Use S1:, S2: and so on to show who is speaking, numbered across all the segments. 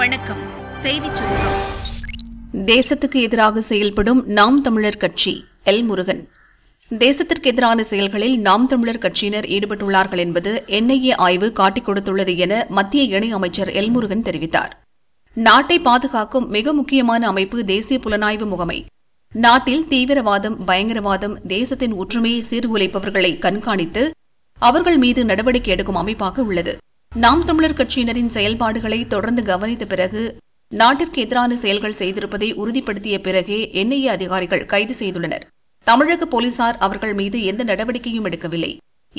S1: வணக்கம் செய்தி சுருக்கம் தேசத்துக்கு எதிராக செயல்படும் நாம் தமிழர் கட்சி எல் முருகன் தேசத்திற்கு எதிரான செயல்களில் நாம் தமிழர் கட்சியினர் ஈடுபட்டுள்ளார்கள் என்பது என்ஐஏ ஆய்வு காட்டிக் கொடுத்துள்ளது என மத்திய இணையமைச்சர் எல் முருகன் தெரிவித்தார் நாட்டை பாதுகாக்கும் மிக முக்கியமான அமைப்பு தேசிய புலனாய்வு முகமை நாட்டில் தீவிரவாதம் பயங்கரவாதம் தேசத்தின் ஒற்றுமையை சீர்குலைப்பவர்களை கண்காணித்து அவர்கள் மீது நடவடிக்கை எடுக்கும் அமைப்பாக உள்ளது நாம் தமிழர் கட்சியினரின் செயல்பாடுகளை தொடர்ந்து கவனித்த பிறகு நாட்டிற்கு எதிரான செயல்கள் செய்திருப்பதை உறுதிப்படுத்திய பிறகே என்ஐஏ அதிகாரிகள் கைது செய்துள்ளனர் தமிழக போலீசார் அவர்கள் மீது எந்த நடவடிக்கையும் எடுக்கவில்லை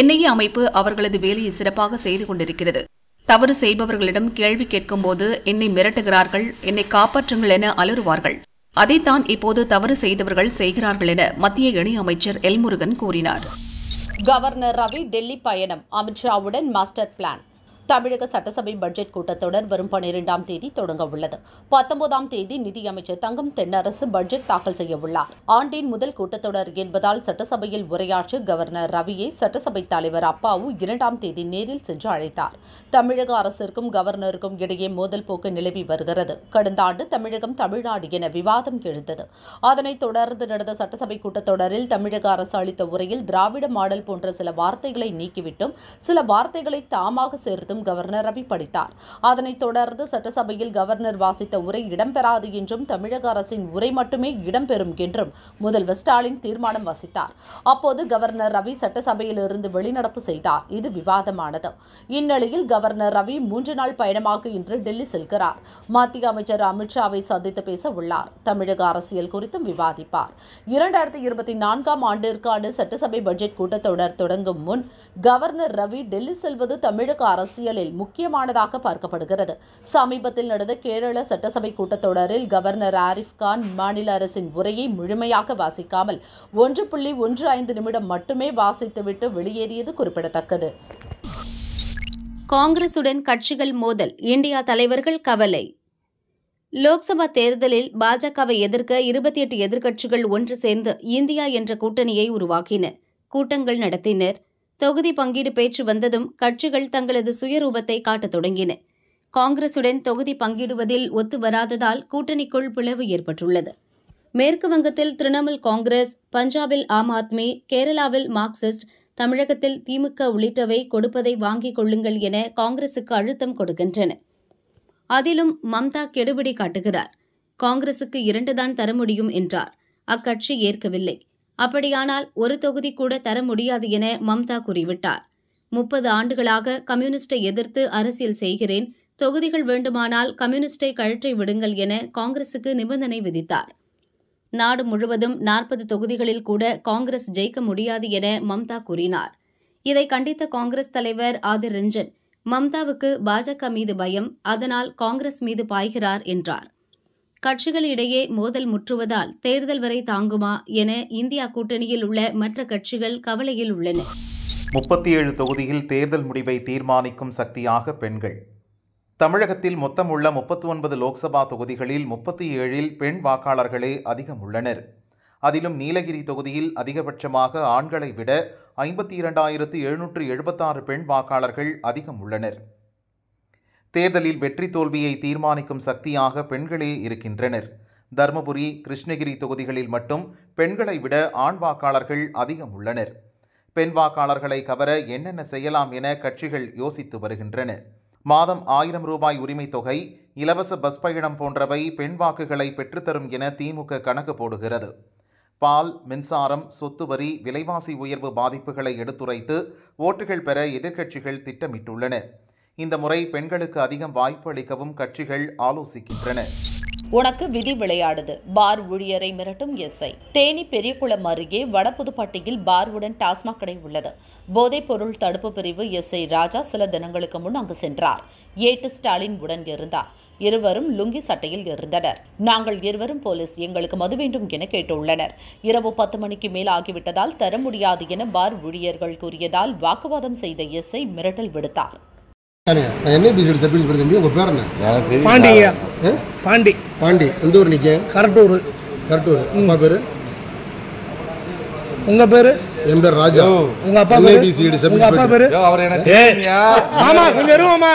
S1: என்ஐஏ அமைப்பு அவர்களது வேலையை சிறப்பாக செய்து கொண்டிருக்கிறது தவறு செய்பவர்களிடம் கேள்வி கேட்கும்போது என்னை மிரட்டுகிறார்கள் என்னை காப்பாற்றுங்கள் என அலறுவார்கள் அதைத்தான் இப்போது தவறு செய்தவர்கள் செய்கிறார்கள் என மத்திய இணையமைச்சர் எல்முருகன் கூறினார்
S2: கவர்னர் ரவி டெல்லி பயணம் அமித்ஷாவுடன் மாஸ்டர் பிளான் தமிழக சட்டசபை பட்ஜெட் கூட்டத்தொடர் வரும் பனிரெண்டாம் தேதி தொடங்க உள்ளது பத்தொன்பதாம் தேதி நிதியமைச்சர் தங்கம் தென்னரசு பட்ஜெட் தாக்கல் செய்ய உள்ளார் ஆண்டின் முதல் கூட்டத்தொடர் என்பதால் சட்டசபையில் உரையாற்ற கவர்னர் ரவியை சட்டசபை தலைவர் அப்பாவு இரண்டாம் தேதி நேரில் சென்று அழைத்தார் தமிழக அரசிற்கும் கவர்னருக்கும் இடையே மோதல் போக்கு நிலவி வருகிறது கடந்த ஆண்டு தமிழகம் தமிழ்நாடு என விவாதம் எழுந்தது அதனைத் தொடர்ந்து நடந்த சட்டசபை கூட்டத்தொடரில் தமிழக அரசு அளித்த உரையில் திராவிட மாடல் போன்ற சில வார்த்தைகளை நீக்கிவிட்டும் சில வார்த்தைகளை தாமாக சேர்த்து குறித்தும் கவர்னர் அபிப்படித்தார் அதனைத் தொடர்ந்து சட்டசபையில் கவர்னர் வாசித்த உரை இடம்பெறாது என்றும் தமிழக அரசின் உரை மட்டுமே இடம்பெறும் என்றும் முதல்வர் ஸ்டாலின் தீர்மானம் வாசித்தார் அப்போது கவர்னர் ரவி சட்டசபையில் இருந்து வெளிநடப்பு செய்தார் இது விவாதமானது இந்நிலையில் கவர்னர் ரவி மூன்று நாள் பயணமாக இன்று டெல்லி செல்கிறார் மத்திய அமைச்சர் அமித்ஷாவை சந்தித்து பேச உள்ளார் தமிழக அரசியல் குறித்தும் விவாதிப்பார் இரண்டாயிரத்தி இருபத்தி நான்காம் ஆண்டிற்கான சட்டசபை பட்ஜெட் கூட்டத்தொடர் தொடங்கும் முன் கவர்னர் ரவி டெல்லி செல்வது தமிழக அரசியல் அரசியலில் முக்கியமானதாக பார்க்கப்படுகிறது சமீபத்தில் நடந்த கேரள சட்டசபை கூட்டத்தொடரில் கவர்னர் ஆரிஃப் கான் மாநில அரசின் உரையை முழுமையாக வாசிக்காமல் ஒன்று புள்ளி ஒன்று ஐந்து நிமிடம் மட்டுமே
S3: வாசித்துவிட்டு வெளியேறியது குறிப்பிடத்தக்கது காங்கிரசுடன் கட்சிகள் மோதல் இந்தியா தலைவர்கள் கவலை லோக்சபா தேர்தலில் பாஜகவை எதிர்க்க இருபத்தி எட்டு எதிர்க்கட்சிகள் ஒன்று சேர்ந்து இந்தியா என்ற கூட்டணியை உருவாக்கின கூட்டங்கள் நடத்தினர் தொகுதி பங்கீடு பேச்சு வந்ததும் கட்சிகள் தங்களது சுயரூபத்தை காட்டத் தொடங்கின காங்கிரசுடன் தொகுதி பங்கிடுவதில் ஒத்து வராததால் கூட்டணிக்குள் பிளவு ஏற்பட்டுள்ளது மேற்கு வங்கத்தில் திரிணாமுல் காங்கிரஸ் பஞ்சாபில் ஆம் ஆத்மி கேரளாவில் மார்க்சிஸ்ட் தமிழகத்தில் திமுக உள்ளிட்டவை கொடுப்பதை வாங்கிக் கொள்ளுங்கள் என காங்கிரசுக்கு அழுத்தம் கொடுக்கின்றன அதிலும் மம்தா கெடுபிடி காட்டுகிறார் காங்கிரசுக்கு இரண்டுதான் தர முடியும் என்றார் அக்கட்சி ஏற்கவில்லை அப்படியானால் ஒரு தொகுதி கூட தர முடியாது என மம்தா கூறிவிட்டார் முப்பது ஆண்டுகளாக கம்யூனிஸ்டை எதிர்த்து அரசியல் செய்கிறேன் தொகுதிகள் வேண்டுமானால் கம்யூனிஸ்டை கழற்றி விடுங்கள் என காங்கிரசுக்கு நிபந்தனை விதித்தார் நாடு முழுவதும் நாற்பது தொகுதிகளில் கூட காங்கிரஸ் ஜெயிக்க முடியாது என மம்தா கூறினார் இதை கண்டித்த காங்கிரஸ் தலைவர் ஆதிர் ரஞ்சன் மம்தாவுக்கு பாஜக மீது பயம் அதனால் காங்கிரஸ் மீது பாய்கிறார் என்றார் கட்சிகளிடையே மோதல் முற்றுவதால் தேர்தல் வரை தாங்குமா என இந்தியா கூட்டணியில் உள்ள மற்ற கட்சிகள் கவலையில் உள்ளன
S4: முப்பத்தி ஏழு தொகுதியில் தேர்தல் முடிவை தீர்மானிக்கும் சக்தியாக பெண்கள் தமிழகத்தில் மொத்தம் உள்ள முப்பத்தி ஒன்பது லோக்சபா தொகுதிகளில் முப்பத்தி ஏழில் பெண் வாக்காளர்களே அதிகம் உள்ளனர் அதிலும் நீலகிரி தொகுதியில் அதிகபட்சமாக ஆண்களை விட ஐம்பத்தி இரண்டாயிரத்து எழுநூற்று எழுபத்தாறு பெண் வாக்காளர்கள் அதிகம் உள்ளனர் தேர்தலில் வெற்றி தோல்வியை தீர்மானிக்கும் சக்தியாக பெண்களே இருக்கின்றனர் தருமபுரி கிருஷ்ணகிரி தொகுதிகளில் மட்டும் பெண்களை விட ஆண் வாக்காளர்கள் அதிகம் உள்ளனர் பெண் வாக்காளர்களை கவர என்னென்ன செய்யலாம் என கட்சிகள் யோசித்து வருகின்றன மாதம் ஆயிரம் ரூபாய் உரிமை தொகை இலவச பஸ் பயணம் போன்றவை பெண் வாக்குகளை பெற்றுத்தரும் என திமுக கணக்கு போடுகிறது பால் மின்சாரம் சொத்து வரி விலைவாசி உயர்வு பாதிப்புகளை எடுத்துரைத்து ஓட்டுகள் பெற எதிர்க்கட்சிகள் திட்டமிட்டுள்ளன இந்த முறை பெண்களுக்கு அதிகம் வாய்ப்பு அளிக்கவும் கட்சிகள் ஆலோசிக்கின்றன
S2: உனக்கு விதி விளையாடுது பார் ஊழியரை மிரட்டும் எஸ்ஐ தேனி பெரியகுளம் அருகே வட புதுப்பட்டியில் பார்வுடன் டாஸ்மாக் கடை உள்ளது போதைப் பொருள் தடுப்பு பிரிவு எஸ்ஐ ராஜா சில தினங்களுக்கு முன் அங்கு சென்றார் ஏட்டு ஸ்டாலின் உடன் இருந்தார் இருவரும் லுங்கி சட்டையில் இருந்தனர் நாங்கள் இருவரும் போலீஸ் எங்களுக்கு மது வேண்டும் என கேட்டுள்ளனர் இரவு பத்து மணிக்கு மேல் ஆகிவிட்டதால் தர முடியாது என பார் ஊழியர்கள் கூறியதால் வாக்குவாதம் செய்த எஸ்ஐ மிரட்டல் விடுத்தார்
S5: நான் பாண்டி பாண்டி எந்த ஊர் கரட்டூர் கரட்டூர் உங்கள் பேர் உங்கள் பேர் என் பேர் ராஜா உங்கள் அப்பா பேர் பிசிடி அப்பா பேர் அவர் என்ன ஆமாம் கொஞ்சம் வருவோம்மா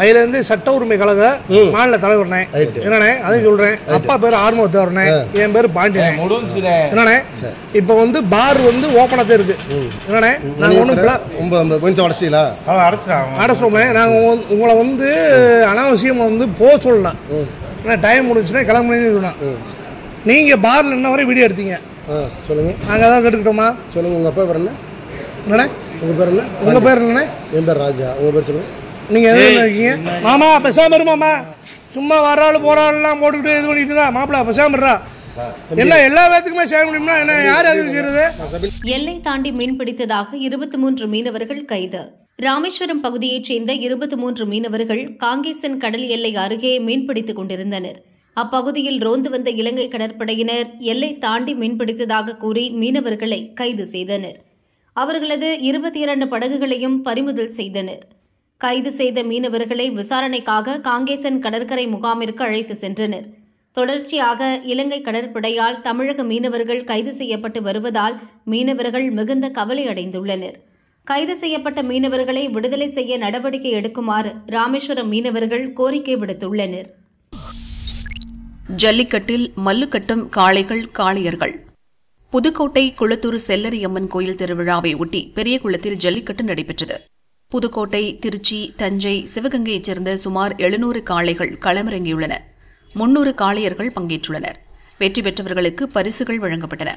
S5: அதுல இருந்து சட்ட உரிமை கழக மாநில தலைவர்னே என்னண்ணே அதையும் சொல்றேன் அப்பா பேர் ஆர்மத்தவர்னே என் பேர் பாண்டியன் என்னண்ணே இப்போ வந்து பார் வந்து ஓப்பனாக தான் இருக்கு என்னண்ணே நாங்கள் ஒன்றும் கொஞ்சம் அடைச்சிட்டீங்களா அடைச்சிட்டோம்ண்ணே நாங்கள் உங்களை வந்து அனாவசியம் வந்து போக சொல்லலாம் ஏன்னா டைம் முடிச்சுன்னா கிளம்புனு சொன்னா நீங்கள் பாரில் என்ன வரை வீடியோ எடுத்தீங்க சொல்லுங்க நாங்கள் அதான் கேட்டுக்கிட்டோமா சொல்லுங்க உங்கள் அப்பா பேர் என்ன என்னண்ணே உங்கள் பேர் என்ன உங்கள் பேர் என்னண்ணே என் பேர் ராஜா உங்கள் பேர் சொல்லுங்கள் நீங்கள் எதுவும் இருக்கீங்க மாமா பெசாமல் சும்மா வராள் போராளெல்லாம் போட்டுக்கிட்டு இது பண்ணிட்டு என்ன எல்லா செய்ய என்ன யார் செய்யறது
S3: எல்லை தாண்டி மீன் பிடித்ததாக இருபத்தி மூன்று மீனவர்கள் கைது ராமேஸ்வரம் பகுதியைச் சேர்ந்த இருபத்தி மூன்று மீனவர்கள் காங்கேசன் கடல் எல்லை அருகே மீன்பிடித்துக் கொண்டிருந்தனர் அப்பகுதியில் ரோந்து வந்த இலங்கை கடற்படையினர் எல்லை தாண்டி மீன்பிடித்ததாக கூறி மீனவர்களை கைது செய்தனர் அவர்களது இருபத்தி இரண்டு படகுகளையும் பறிமுதல் செய்தனர் கைது செய்த மீனவர்களை விசாரணைக்காக காங்கேசன் கடற்கரை முகாமிற்கு அழைத்து சென்றனர் தொடர்ச்சியாக இலங்கை கடற்படையால் தமிழக மீனவர்கள் கைது செய்யப்பட்டு வருவதால் மீனவர்கள் மிகுந்த கவலை அடைந்துள்ளனர் கைது செய்யப்பட்ட மீனவர்களை விடுதலை செய்ய நடவடிக்கை எடுக்குமாறு ராமேஸ்வரம் மீனவர்கள் கோரிக்கை விடுத்துள்ளனர்
S1: ஜல்லிக்கட்டில் மல்லுக்கட்டும் காளைகள் காளையர்கள் புதுக்கோட்டை குளத்தூர் செல்லரியம்மன் கோயில் திருவிழாவை ஒட்டி பெரியகுளத்தில் ஜல்லிக்கட்டு நடைபெற்றது புதுக்கோட்டை திருச்சி தஞ்சை சிவகங்கையைச் சேர்ந்த சுமார் எழுநூறு காளைகள் களமிறங்கியுள்ளன முன்னூறு காளையர்கள் பங்கேற்றுள்ளனர் வெற்றி பெற்றவர்களுக்கு பரிசுகள் வழங்கப்பட்டன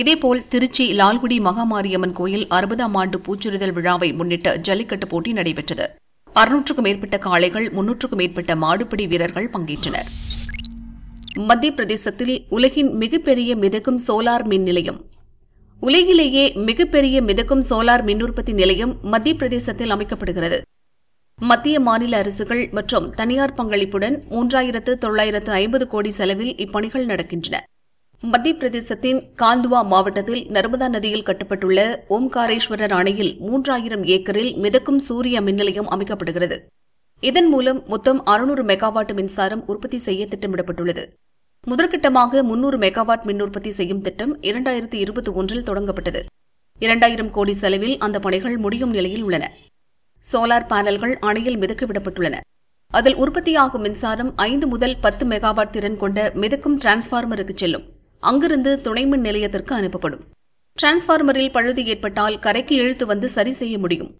S1: இதேபோல் திருச்சி லால்குடி மகாமாரியம்மன் கோயில் அறுபதாம் ஆண்டு பூச்சுறுதல் விழாவை முன்னிட்டு ஜல்லிக்கட்டு போட்டி நடைபெற்றது அறுநூற்றுக்கும் மேற்பட்ட காளைகள் முன்னூற்றுக்கும் மேற்பட்ட மாடுபிடி வீரர்கள் பங்கேற்றனர் மத்திய பிரதேசத்தில் உலகின் மிகப்பெரிய மிதக்கும் சோலார் மின் நிலையம் உலகிலேயே மிகப்பெரிய மிதக்கும் சோலார் மின் உற்பத்தி நிலையம் மத்திய பிரதேசத்தில் அமைக்கப்படுகிறது மத்திய மாநில அரசுகள் மற்றும் தனியார் பங்களிப்புடன் மூன்றாயிரத்து தொள்ளாயிரத்து ஐம்பது கோடி செலவில் இப்பணிகள் நடக்கின்றன மத்திய பிரதேசத்தின் காந்துவா மாவட்டத்தில் நர்மதா நதியில் கட்டப்பட்டுள்ள ஓம்காரேஸ்வரர் அணையில் மூன்றாயிரம் ஏக்கரில் மிதக்கும் சூரிய மின்நிலையம் அமைக்கப்படுகிறது இதன் மூலம் மொத்தம் அறுநூறு மெகாவாட் மின்சாரம் உற்பத்தி செய்ய திட்டமிடப்பட்டுள்ளது முதற்கட்டமாக முன்னூறு மெகாவாட் மின் உற்பத்தி செய்யும் திட்டம் இரண்டாயிரத்தி இருபத்தி ஒன்றில் தொடங்கப்பட்டது இரண்டாயிரம் கோடி செலவில் அந்த பணிகள் முடியும் நிலையில் உள்ளன சோலார் பேனல்கள் அணையில் மிதக்கிவிடப்பட்டுள்ளன அதில் உற்பத்தியாகும் மின்சாரம் ஐந்து முதல் பத்து மெகாவாட் திறன் கொண்ட மிதக்கும் டிரான்ஸ்பார்மருக்கு செல்லும் அங்கிருந்து துணை மின் நிலையத்திற்கு அனுப்பப்படும் டிரான்ஸ்பார்மரில் பழுது ஏற்பட்டால் கரைக்கு இழுத்து வந்து சரி செய்ய முடியும்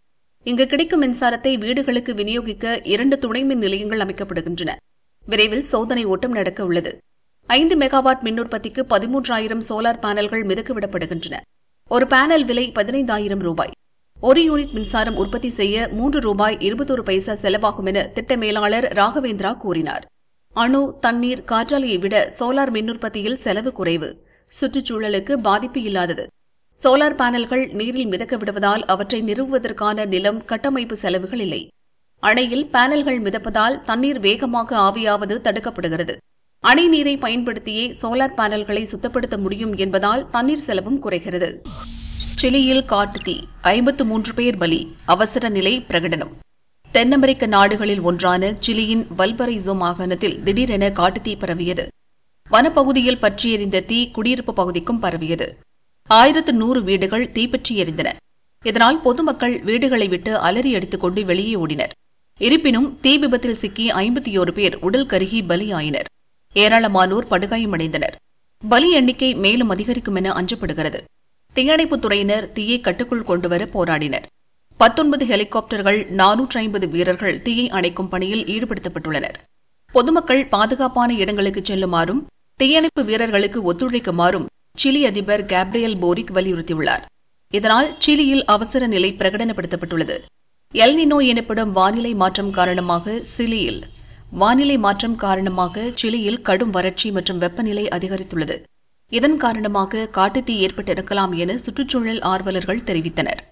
S1: இங்கு கிடைக்கும் மின்சாரத்தை வீடுகளுக்கு விநியோகிக்க இரண்டு துணை மின் நிலையங்கள் அமைக்கப்படுகின்றன விரைவில் சோதனை ஓட்டம் நடக்க உள்ளது ஐந்து மெகாவாட் மின் உற்பத்திக்கு பதிமூன்றாயிரம் சோலார் பேனல்கள் மிதக்குவிடப்படுகின்றன ஒரு பேனல் விலை பதினைந்தாயிரம் ரூபாய் ஒரு யூனிட் மின்சாரம் உற்பத்தி செய்ய மூன்று ரூபாய் இருபத்தொரு பைசா செலவாகும் என திட்ட மேலாளர் ராகவேந்திரா கூறினார் அணு தண்ணீர் காற்றாலையை விட சோலார் மின் உற்பத்தியில் செலவு குறைவு சுற்றுச்சூழலுக்கு பாதிப்பு இல்லாதது சோலார் பேனல்கள் நீரில் மிதக்க விடுவதால் அவற்றை நிறுவுவதற்கான நிலம் கட்டமைப்பு செலவுகள் இல்லை அணையில் பேனல்கள் மிதப்பதால் தண்ணீர் வேகமாக ஆவியாவது தடுக்கப்படுகிறது அணை நீரை பயன்படுத்தியே சோலார் பேனல்களை சுத்தப்படுத்த முடியும் என்பதால் தண்ணீர் செலவும் குறைகிறது சிலியில் காட்டு தீ ஐம்பத்து மூன்று பேர் பலி அவசர நிலை பிரகடனம் தென் அமெரிக்க நாடுகளில் ஒன்றான சிலியின் வல்பரைசோ மாகாணத்தில் திடீரென காட்டுத்தீ பரவியது வனப்பகுதியில் பற்றி எறிந்த தீ குடியிருப்பு பகுதிக்கும் பரவியது ஆயிரத்து நூறு வீடுகள் தீப்பற்றி எறிந்தன இதனால் பொதுமக்கள் வீடுகளை விட்டு அலறி கொண்டு வெளியே ஓடினர் இருப்பினும் தீ விபத்தில் சிக்கி ஐம்பத்தி பேர் உடல் கருகி பலியாயினர் ஏராளமானோர் படுகாயமடைந்தனர் பலி எண்ணிக்கை மேலும் அதிகரிக்கும் என அஞ்சப்படுகிறது தீயணைப்புத் துறையினர் தீயை கட்டுக்குள் கொண்டுவர போராடினர் பத்தொன்பது ஹெலிகாப்டர்கள் நானூற்றி ஐம்பது வீரர்கள் தீயை அணைக்கும் பணியில் ஈடுபடுத்தப்பட்டுள்ளனர் பொதுமக்கள் பாதுகாப்பான இடங்களுக்கு செல்லுமாறும் தீயணைப்பு வீரர்களுக்கு ஒத்துழைக்குமாறும் சிலி அதிபர் கேப்ரியல் போரிக் வலியுறுத்தியுள்ளார் இதனால் சிலியில் அவசர நிலை பிரகடனப்படுத்தப்பட்டுள்ளது எல்னினோ எனப்படும் வானிலை மாற்றம் காரணமாக சிலியில் வானிலை மாற்றம் காரணமாக சிலியில் கடும் வறட்சி மற்றும் வெப்பநிலை அதிகரித்துள்ளது இதன் காரணமாக காட்டுத்தீ ஏற்பட்டிருக்கலாம் என சுற்றுச்சூழல் ஆர்வலர்கள் தெரிவித்தனர்